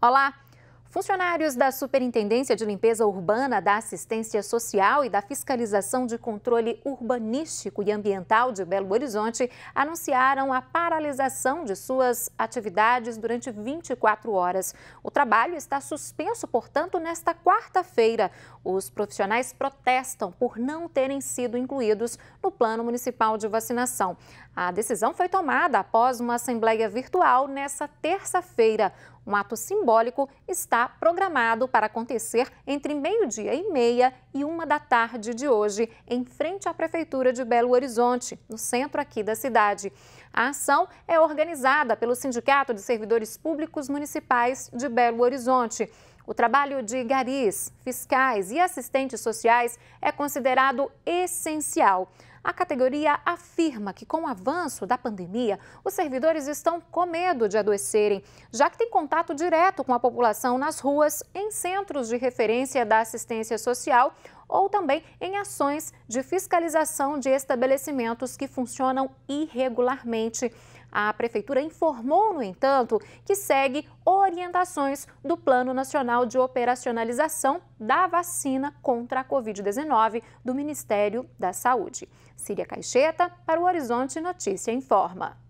Olá! Funcionários da Superintendência de Limpeza Urbana, da Assistência Social e da Fiscalização de Controle Urbanístico e Ambiental de Belo Horizonte anunciaram a paralisação de suas atividades durante 24 horas. O trabalho está suspenso, portanto, nesta quarta-feira. Os profissionais protestam por não terem sido incluídos no Plano Municipal de Vacinação. A decisão foi tomada após uma assembleia virtual nesta terça-feira. Um ato simbólico está programado para acontecer entre meio-dia e meia e uma da tarde de hoje, em frente à Prefeitura de Belo Horizonte, no centro aqui da cidade. A ação é organizada pelo Sindicato de Servidores Públicos Municipais de Belo Horizonte. O trabalho de garis, fiscais e assistentes sociais é considerado essencial. A categoria afirma que, com o avanço da pandemia, os servidores estão com medo de adoecerem, já que têm contato direto com a população nas ruas, em centros de referência da assistência social ou também em ações de fiscalização de estabelecimentos que funcionam irregularmente. A Prefeitura informou, no entanto, que segue orientações do Plano Nacional de Operacionalização da Vacina contra a Covid-19 do Ministério da Saúde. Síria Caixeta, para o Horizonte Notícia Informa.